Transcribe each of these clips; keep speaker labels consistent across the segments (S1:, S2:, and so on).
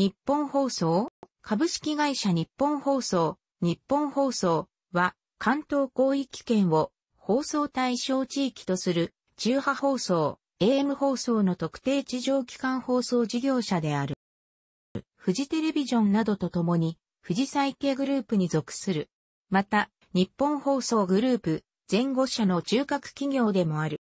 S1: 日本放送、株式会社日本放送、日本放送は関東広域圏を放送対象地域とする中波放送、AM 放送の特定地上機関放送事業者である。富士テレビジョンなどとともに、富士再系グループに属する。また、日本放送グループ、前後社の中核企業でもある。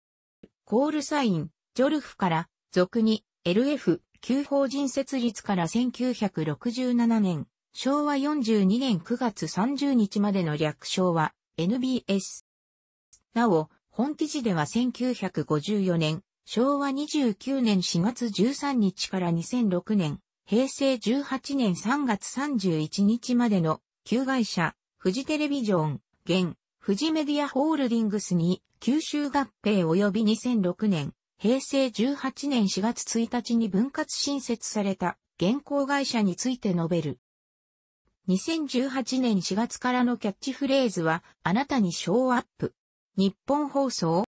S1: コールサイン、ジョルフから、俗に、LF、旧法人設立から1967年、昭和42年9月30日までの略称は NBS。なお、本記事では1954年、昭和29年4月13日から2006年、平成18年3月31日までの旧会社、富士テレビジョン、現、富士メディアホールディングスに、九州合併及び2006年、平成18年4月1日に分割新設された現行会社について述べる。2018年4月からのキャッチフレーズは、あなたにショーアップ。日本放送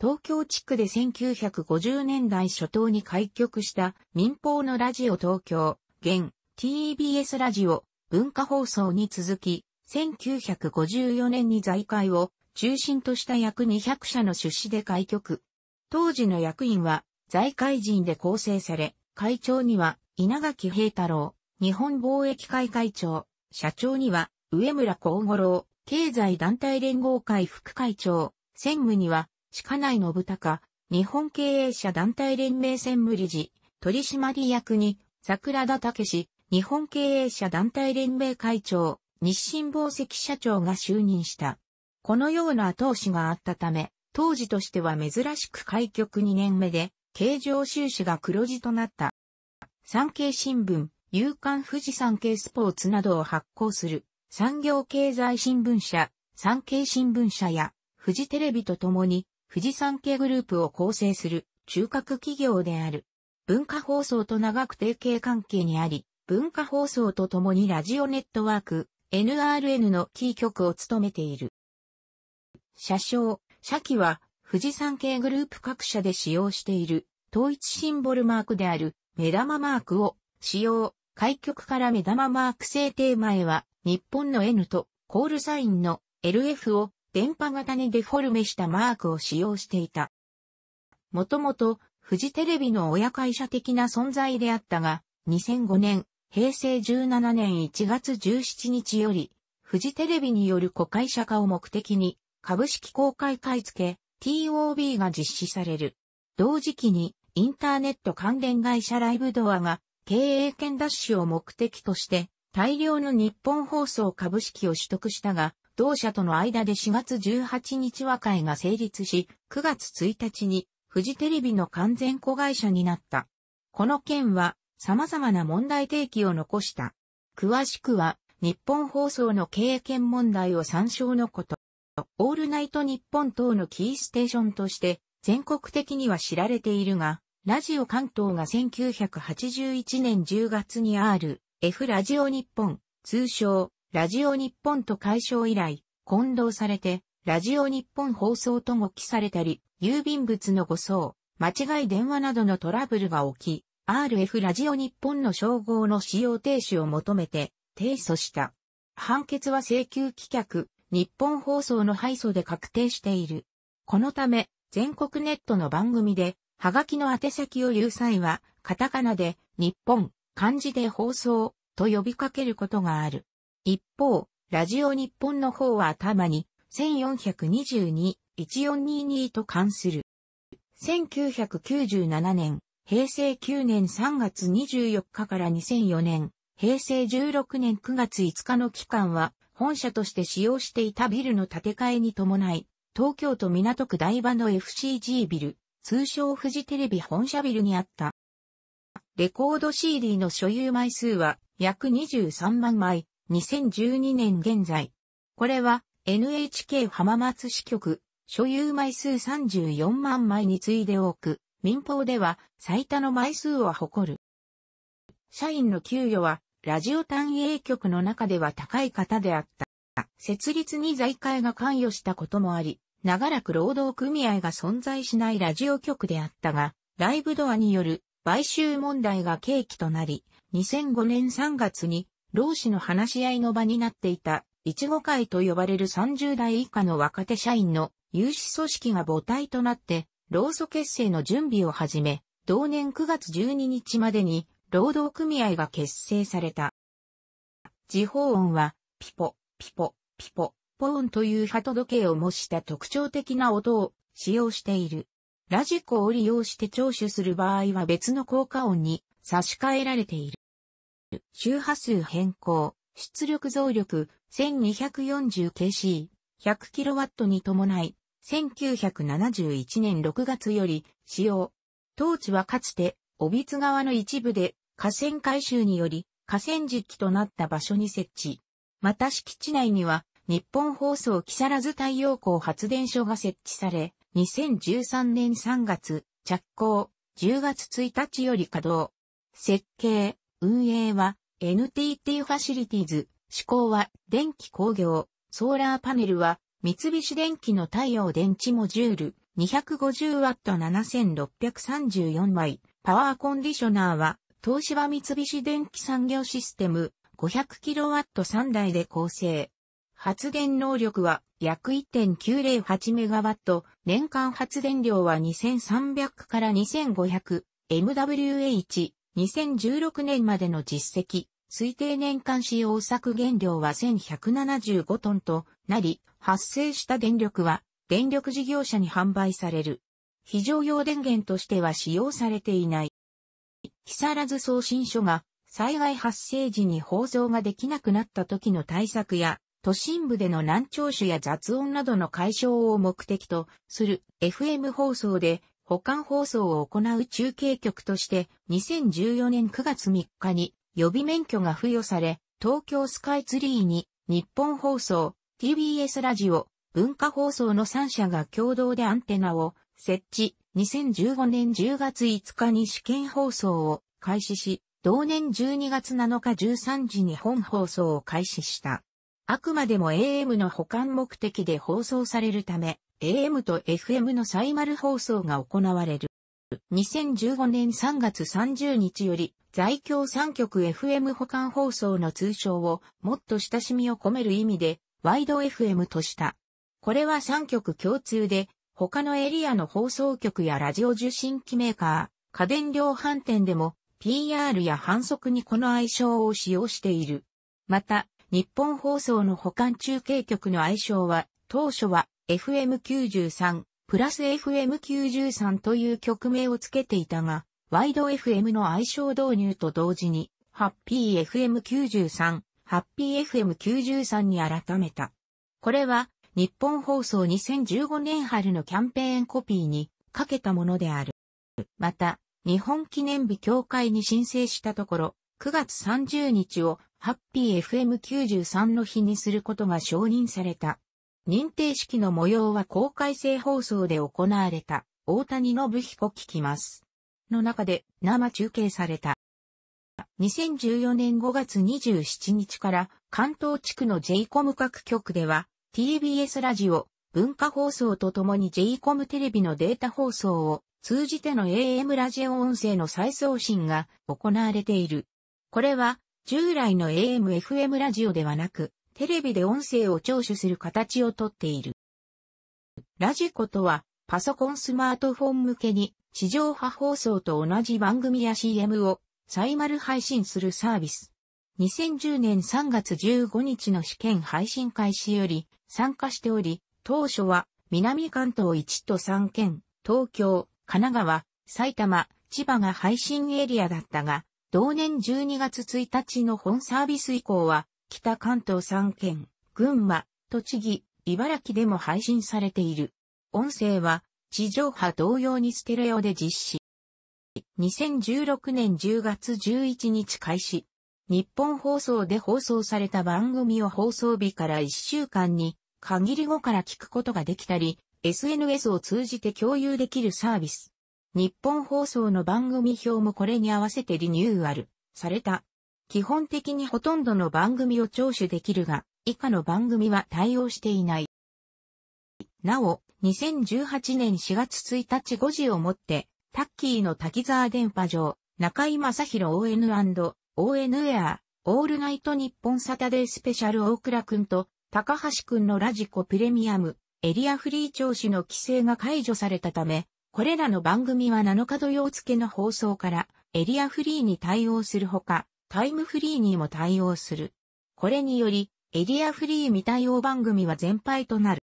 S1: 東京地区で1950年代初頭に開局した民放のラジオ東京、現 TBS ラジオ、文化放送に続き、1954年に財界を中心とした約200社の出資で開局。当時の役員は財界人で構成され、会長には稲垣平太郎、日本貿易会会長、社長には上村光五郎、経済団体連合会副会長、専務には鹿内信孝、日本経営者団体連盟専務理事、取締役に桜田武史、日本経営者団体連盟会長、日清宝石社長が就任した。このような後押しがあったため、当時としては珍しく開局2年目で、経常収支が黒字となった。産経新聞、夕刊富士産経スポーツなどを発行する産業経済新聞社、産経新聞社や富士テレビと共に富士産経グループを構成する中核企業である。文化放送と長く提携関係にあり、文化放送と共にラジオネットワーク、NRN のキー局を務めている。社記は、富士山系グループ各社で使用している、統一シンボルマークである、目玉マークを、使用、開局から目玉マーク制定前は、日本の N と、コールサインの LF を、電波型にデフォルメしたマークを使用していた。もともと、富士テレビの親会社的な存在であったが、2005年、平成17年1月17日より、富士テレビによる子会社化を目的に、株式公開買付 TOB が実施される。同時期にインターネット関連会社ライブドアが経営権奪取を目的として大量の日本放送株式を取得したが、同社との間で4月18日和解が成立し、9月1日にフジテレビの完全子会社になった。この件は様々な問題提起を残した。詳しくは日本放送の経営権問題を参照のこと。オールナイト日本等のキーステーションとして全国的には知られているが、ラジオ関東が1981年10月に R、F ラジオ日本、通称、ラジオ日本と解消以来、混同されて、ラジオ日本放送と語記されたり、郵便物の誤送、間違い電話などのトラブルが起き、RF ラジオ日本の称号の使用停止を求めて、提訴した。判決は請求棄却、日本放送の配送で確定している。このため、全国ネットの番組で、はがきの宛先を言う際は、カタカナで、日本、漢字で放送、と呼びかけることがある。一方、ラジオ日本の方はたまに、1422-1422と関する。1997年、平成9年3月24日から2004年、平成16年9月5日の期間は、本社として使用していたビルの建て替えに伴い、東京都港区台場の FCG ビル、通称フジテレビ本社ビルにあった。レコード CD の所有枚数は約23万枚、2012年現在。これは NHK 浜松支局、所有枚数34万枚に次いで多く、民放では最多の枚数を誇る。社員の給与はラジオ単営局の中では高い方であった。設立に財界が関与したこともあり、長らく労働組合が存在しないラジオ局であったが、ライブドアによる買収問題が契機となり、2005年3月に、労使の話し合いの場になっていた、いちご会と呼ばれる30代以下の若手社員の有志組織が母体となって、労組結成の準備を始め、同年9月12日までに労働組合が結成された。時報音は、ピポ、ピポ、ピポ、ポーンという波届計を模した特徴的な音を使用している。ラジコを利用して聴取する場合は別の効果音に差し替えられている。周波数変更、出力増力 1240kc、100kW に伴い、1971年6月より使用。当地はかつて、帯津川の一部で河川改修により河川敷となった場所に設置。また敷地内には日本放送木更津太陽光発電所が設置され、2013年3月、着工、10月1日より稼働。設計、運営は NTT ファシリティズ、施工は電気工業、ソーラーパネルは三菱電機の太陽電池モジュール 250W7634 枚、パワーコンディショナーは東芝三菱電機産業システム 500kW3 台で構成。発電能力は約 1.908MW、年間発電量は2300から 2500MWH、2016年までの実績、推定年間使用削減量は1175トンとなり、発生した電力は電力事業者に販売される。非常用電源としては使用されていない。木更津送信所が災害発生時に放送ができなくなった時の対策や、都心部での難聴種や雑音などの解消を目的とする FM 放送で保管放送を行う中継局として2014年9月3日に予備免許が付与され、東京スカイツリーに日本放送、TBS ラジオ、文化放送の3社が共同でアンテナを設置、2015年10月5日に試験放送を開始し、同年12月7日13時に本放送を開始した。あくまでも AM の保管目的で放送されるため、AM と FM のサイマル放送が行われる。2015年3月30日より、在京3局 FM 保管放送の通称をもっと親しみを込める意味で、ワイド FM とした。これは3局共通で、他のエリアの放送局やラジオ受信機メーカー、家電量販店でも PR や反則にこの愛称を使用している。また、日本放送の保管中継局の愛称は、当初は FM93、プラス FM93 という曲名をつけていたが、ワイド FM の愛称導入と同時に、ハッピー FM93、ハッピー FM93 に改めた。これは、日本放送2015年春のキャンペーンコピーにかけたものである。また、日本記念日協会に申請したところ、9月30日をハッピー FM93 の日にすることが承認された。認定式の模様は公開制放送で行われた大谷信彦聞きます。の中で生中継された。2014年5月27日から関東地区の J コム各局では TBS ラジオ、文化放送とともに j コムテレビのデータ放送を通じての AM ラジオ音声の再送信が行われている。これは従来の AM-FM ラジオではなく、テレビで音声を聴取する形をとっている。ラジコとは、パソコンスマートフォン向けに、地上波放送と同じ番組や CM を、サイマル配信するサービス。2010年3月15日の試験配信開始より参加しており、当初は南関東1都3県、東京、神奈川、埼玉、千葉が配信エリアだったが、同年12月1日の本サービス以降は、北関東3県、群馬、栃木、茨城でも配信されている。音声は、地上波同様にステレオで実施。2016年10月11日開始、日本放送で放送された番組を放送日から1週間に限り後から聞くことができたり、SNS を通じて共有できるサービス。日本放送の番組表もこれに合わせてリニューアルされた。基本的にほとんどの番組を聴取できるが、以下の番組は対応していない。なお、2018年4月1日5時をもって、タッキーの滝沢電波上、中井正宏 ON& ON エア、オールナイト日本サタデースペシャル大倉くんと高橋くんのラジコプレミアム、エリアフリー聴取の規制が解除されたため、これらの番組は7日土曜付の放送からエリアフリーに対応するほか、タイムフリーにも対応する。これにより、エリアフリー未対応番組は全廃となる。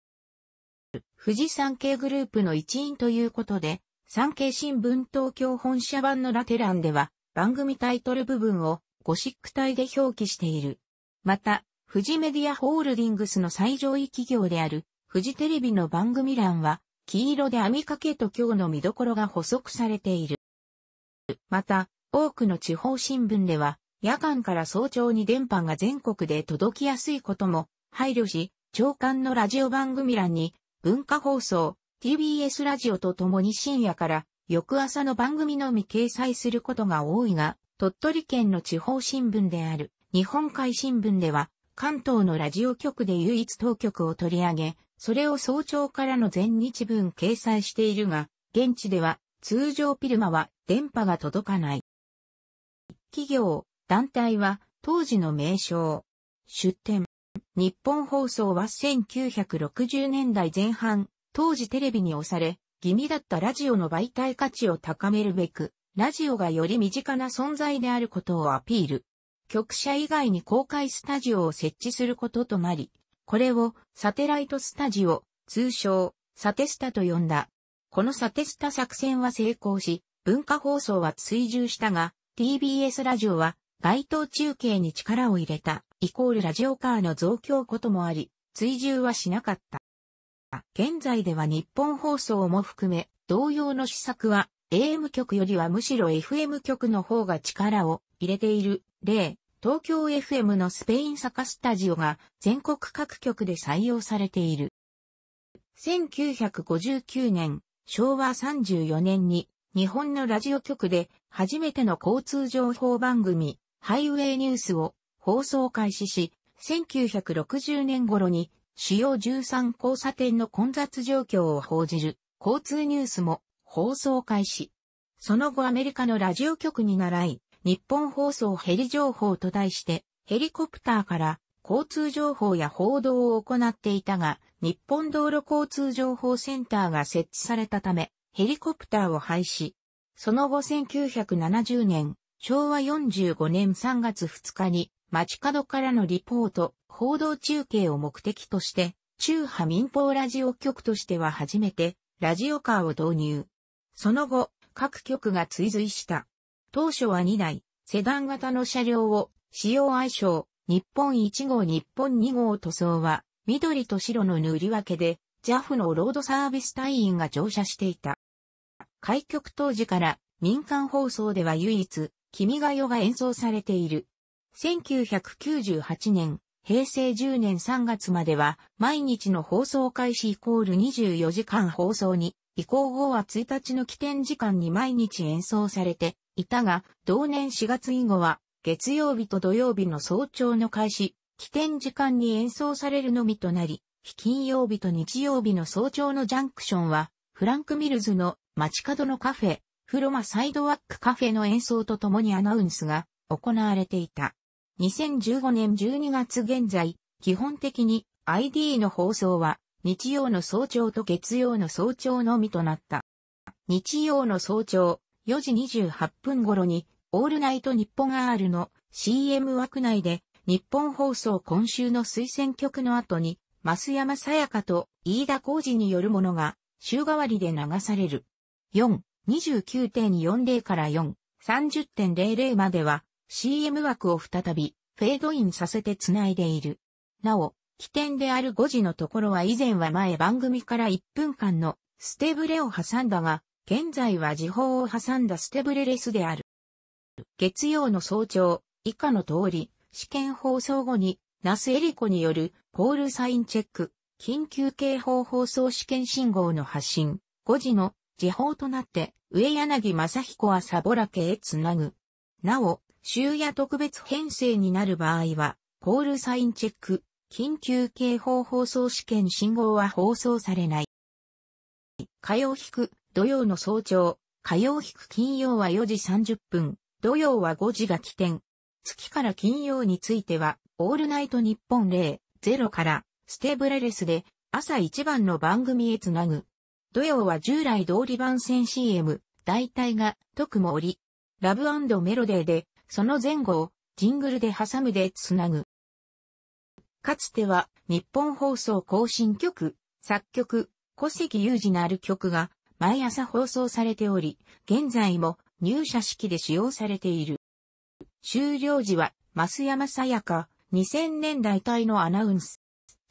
S1: 富士山系グループの一員ということで、産経新聞東京本社版のラテランでは、番組タイトル部分をゴシック体で表記している。また、富士メディアホールディングスの最上位企業である、富士テレビの番組欄は、黄色で網掛けと今日の見どころが補足されている。また、多くの地方新聞では、夜間から早朝に電波が全国で届きやすいことも配慮し、長官のラジオ番組欄に文化放送、TBS ラジオとともに深夜から翌朝の番組のみ掲載することが多いが、鳥取県の地方新聞である日本海新聞では、関東のラジオ局で唯一当局を取り上げ、それを早朝からの全日分掲載しているが、現地では通常ピルマは電波が届かない。企業、団体は当時の名称。出展。日本放送は1960年代前半、当時テレビに押され、気味だったラジオの媒体価値を高めるべく、ラジオがより身近な存在であることをアピール。局舎以外に公開スタジオを設置することとなり、これをサテライトスタジオ、通称サテスタと呼んだ。このサテスタ作戦は成功し、文化放送は追従したが、TBS ラジオは街頭中継に力を入れた、イコールラジオカーの増強こともあり、追従はしなかった。現在では日本放送も含め、同様の施策は、AM 局よりはむしろ FM 局の方が力を入れている。例、東京 FM のスペイン坂スタジオが全国各局で採用されている。1959年、昭和34年に日本のラジオ局で初めての交通情報番組、ハイウェイニュースを放送開始し、1960年頃に主要13交差点の混雑状況を報じる交通ニュースも放送開始。その後アメリカのラジオ局に倣い、日本放送ヘリ情報と題してヘリコプターから交通情報や報道を行っていたが、日本道路交通情報センターが設置されたため、ヘリコプターを廃止。その後1970年、昭和45年3月2日に街角からのリポート、報道中継を目的として、中波民放ラジオ局としては初めて、ラジオカーを導入。その後、各局が追随した。当初は2台、セダン型の車両を、使用愛称、日本1号日本2号塗装は、緑と白の塗り分けで、JAF のロードサービス隊員が乗車していた。開局当時から民間放送では唯一、君が代が演奏されている1998年、平成10年3月までは、毎日の放送開始イコール24時間放送に、移行後は1日の起点時間に毎日演奏されていたが、同年4月以後は、月曜日と土曜日の早朝の開始、起点時間に演奏されるのみとなり、金曜日と日曜日の早朝のジャンクションは、フランク・ミルズの街角のカフェ、フロマサイドワックカフェの演奏とともにアナウンスが行われていた。2015年12月現在、基本的に ID の放送は日曜の早朝と月曜の早朝のみとなった。日曜の早朝4時28分頃にオールナイト日本 R の CM 枠内で日本放送今週の推薦曲の後に増山さやかと飯田浩二によるものが週替わりで流される。4、29.40から4、30.00までは CM 枠を再びフェードインさせて繋いでいる。なお、起点である5時のところは以前は前番組から1分間のステブレを挟んだが、現在は時報を挟んだステブレレスである。月曜の早朝、以下の通り、試験放送後に、ナスエリコによるコールサインチェック、緊急警報放送試験信号の発信、5時の時報となって、上柳正彦はサボラ家へつなぐ。なお、州や特別編成になる場合は、コールサインチェック、緊急警報放送試験信号は放送されない。火曜引く、土曜の早朝、火曜引く金曜は4時30分、土曜は5時が起点。月から金曜については、オールナイト日本0、0からステーブレレスで朝一番の番組へつなぐ。土曜は従来通り番宣 CM、大体が、特もおり。ラブメロデーでその前後をジングルで挟むでつなぐ。かつては日本放送更新曲、作曲、古籍有事のある曲が毎朝放送されており、現在も入社式で使用されている。終了時は、増山さやか、2000年代帯のアナウンス。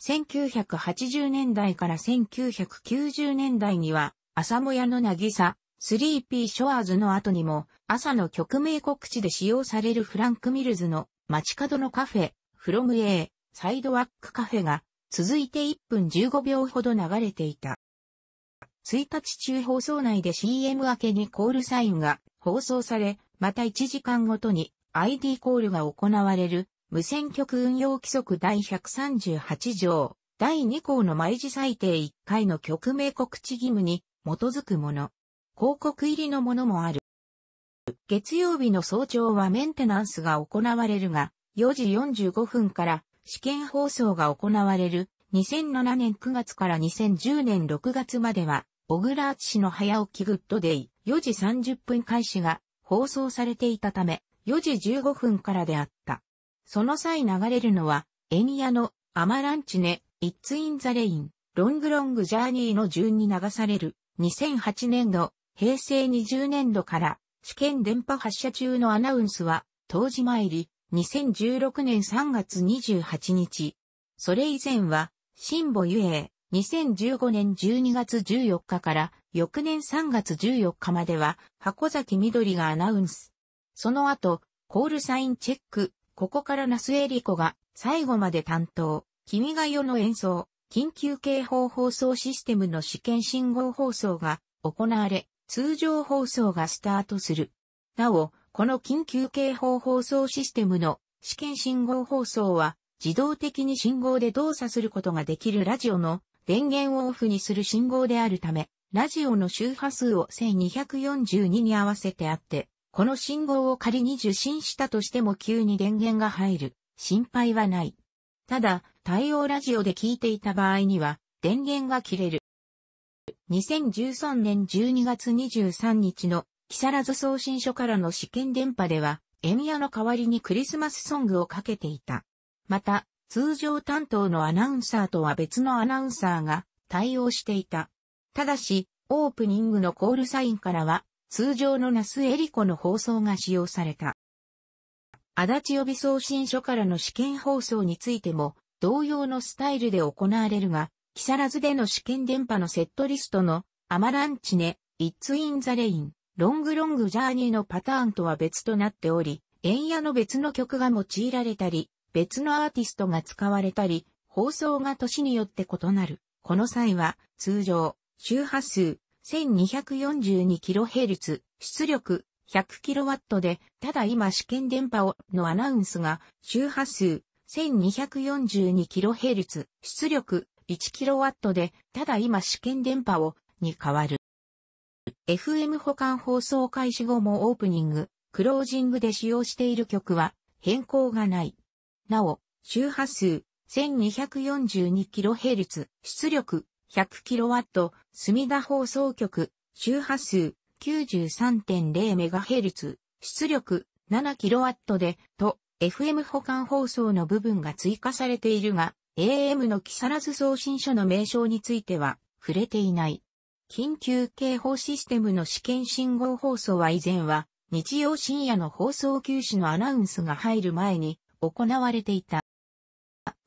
S1: 1980年代から1990年代には、朝もやのなぎさ、スリーピーショアーズの後にも、朝の曲名告知で使用されるフランク・ミルズの街角のカフェ、フロムー、サイドワックカフェが、続いて1分15秒ほど流れていた。1日中放送内で CM 明けにコールサインが放送され、また1時間ごとに ID コールが行われる無線局運用規則第138条第2項の毎時最低1回の局名告知義務に基づくもの。広告入りのものもある。月曜日の早朝はメンテナンスが行われるが、4時45分から試験放送が行われる2007年9月から2010年6月までは、小倉厚氏の早起きグッドデイ4時30分開始が放送されていたため、4時15分からであった。その際流れるのは、エニアのアマランチネ、イッツ・イン・ザ・レイン、ロング・ロング・ジャーニーの順に流される2008年度平成20年度から試験電波発射中のアナウンスは、当時参り、2016年3月28日。それ以前は、新母ゆえ、2015年12月14日から翌年3月14日までは、箱崎緑がアナウンス。その後、コールサインチェック、ここから那須エリコが最後まで担当、君が世の演奏、緊急警報放送システムの試験信号放送が行われ、通常放送がスタートする。なお、この緊急警報放送システムの試験信号放送は自動的に信号で動作することができるラジオの電源をオフにする信号であるため、ラジオの周波数を1242に合わせてあって、この信号を仮に受信したとしても急に電源が入る心配はない。ただ、対応ラジオで聞いていた場合には電源が切れる2013年12月23日の木更津送信所からの試験電波では、エミヤの代わりにクリスマスソングをかけていた。また、通常担当のアナウンサーとは別のアナウンサーが対応していた。ただし、オープニングのコールサインからは、通常の那須エリコの放送が使用された。足立予備送信所からの試験放送についても、同様のスタイルで行われるが、木更津での試験電波のセットリストの、アマランチネ、イッツインザレイン、ロングロングジャーニーのパターンとは別となっており、円野の別の曲が用いられたり、別のアーティストが使われたり、放送が年によって異なる。この際は、通常、周波数 1242kHz、出力 100kW で、ただ今試験電波をのアナウンスが、周波数 1242kHz、出力 1kW で、ただ今試験電波を、に変わる。FM 保管放送開始後もオープニング、クロージングで使用している曲は変更がない。なお、周波数 1242kHz、出力 100kW、墨田放送局、周波数 93.0MHz、出力 7kW で、と、FM 保管放送の部分が追加されているが、AM の木更津送信所の名称については触れていない。緊急警報システムの試験信号放送は以前は日曜深夜の放送休止のアナウンスが入る前に行われていた。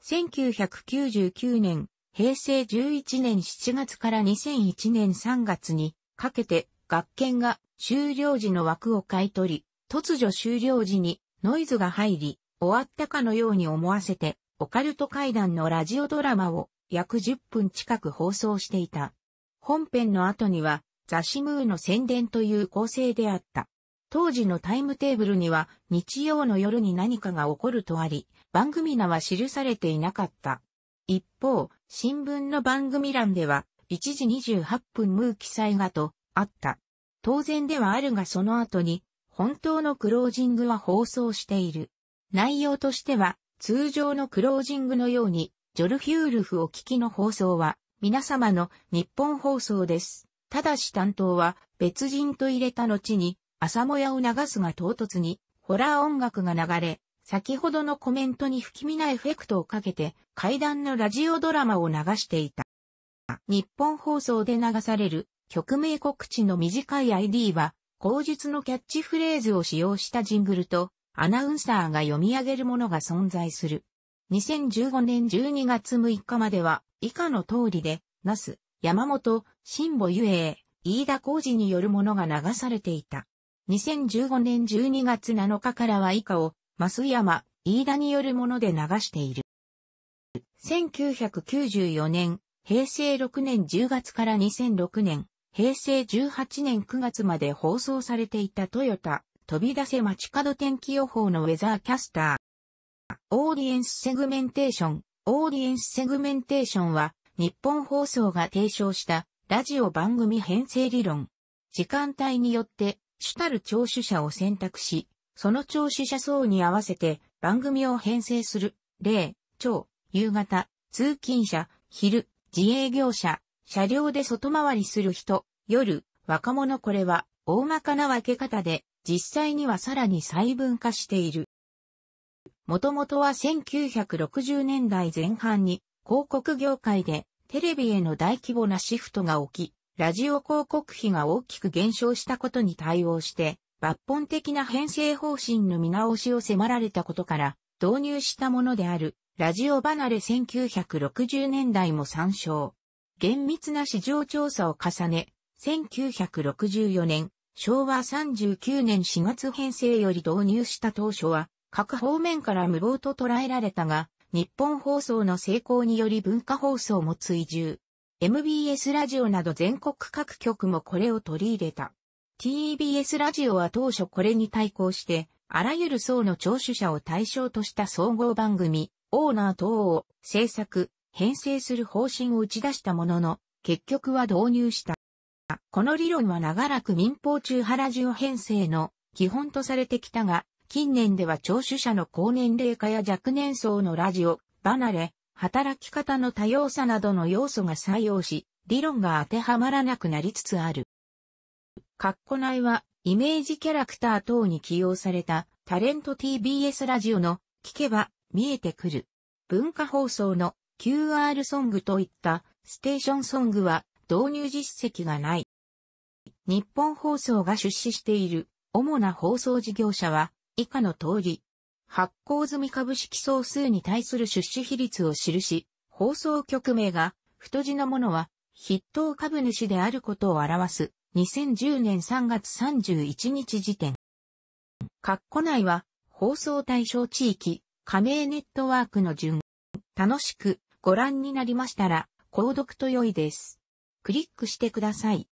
S1: 1999年、平成11年7月から2001年3月にかけて学研が終了時の枠を買い取り、突如終了時にノイズが入り、終わったかのように思わせてオカルト怪談のラジオドラマを約10分近く放送していた。本編の後には、雑誌ムーの宣伝という構成であった。当時のタイムテーブルには、日曜の夜に何かが起こるとあり、番組名は記されていなかった。一方、新聞の番組欄では、1時28分ムー記載がと、あった。当然ではあるがその後に、本当のクロージングは放送している。内容としては、通常のクロージングのように、ジョルヒュールフお聞きの放送は、皆様の日本放送です。ただし担当は、別人と入れた後に、朝もやを流すが唐突に、ホラー音楽が流れ、先ほどのコメントに不気味なエフェクトをかけて、階段のラジオドラマを流していた。日本放送で流される曲名告知の短い ID は、口述のキャッチフレーズを使用したジングルと、アナウンサーが読み上げるものが存在する。2015年12月6日までは以下の通りで、ナス、山本、新保ゆえ飯田浩二によるものが流されていた。2015年12月7日からは以下を、増山、飯田によるもので流している。1994年、平成6年10月から2006年、平成18年9月まで放送されていたトヨタ、飛び出せ街角天気予報のウェザーキャスター。オーディエンスセグメンテーション。オーディエンスセグメンテーションは、日本放送が提唱したラジオ番組編成理論。時間帯によって、主たる聴取者を選択し、その聴取者層に合わせて番組を編成する。例、超、夕方、通勤者、昼、自営業者、車両で外回りする人、夜、若者これは、大まかな分け方で、実際にはさらに細分化している。もともとは1960年代前半に広告業界でテレビへの大規模なシフトが起き、ラジオ広告費が大きく減少したことに対応して、抜本的な編成方針の見直しを迫られたことから導入したものである、ラジオ離れ1960年代も参照。厳密な市場調査を重ね、1964年、昭和39年4月編成より導入した当初は、各方面から無謀と捉えられたが、日本放送の成功により文化放送も追従。MBS ラジオなど全国各局もこれを取り入れた。TBS ラジオは当初これに対抗して、あらゆる層の聴取者を対象とした総合番組、オーナー等を制作、編成する方針を打ち出したものの、結局は導入した。この理論は長らく民法中原ジオ編成の基本とされてきたが、近年では聴取者の高年齢化や若年層のラジオ、離れ、働き方の多様さなどの要素が採用し、理論が当てはまらなくなりつつある。カッコ内は、イメージキャラクター等に起用された、タレント TBS ラジオの、聞けば、見えてくる。文化放送の QR ソングといった、ステーションソングは、導入実績がない。日本放送が出資している主な放送事業者は以下の通り、発行済み株式総数に対する出資比率を記し、放送局名が太字のものは筆頭株主であることを表す2010年3月31日時点。括弧内は放送対象地域、加盟ネットワークの順。楽しくご覧になりましたら、購読と良いです。クリックしてください。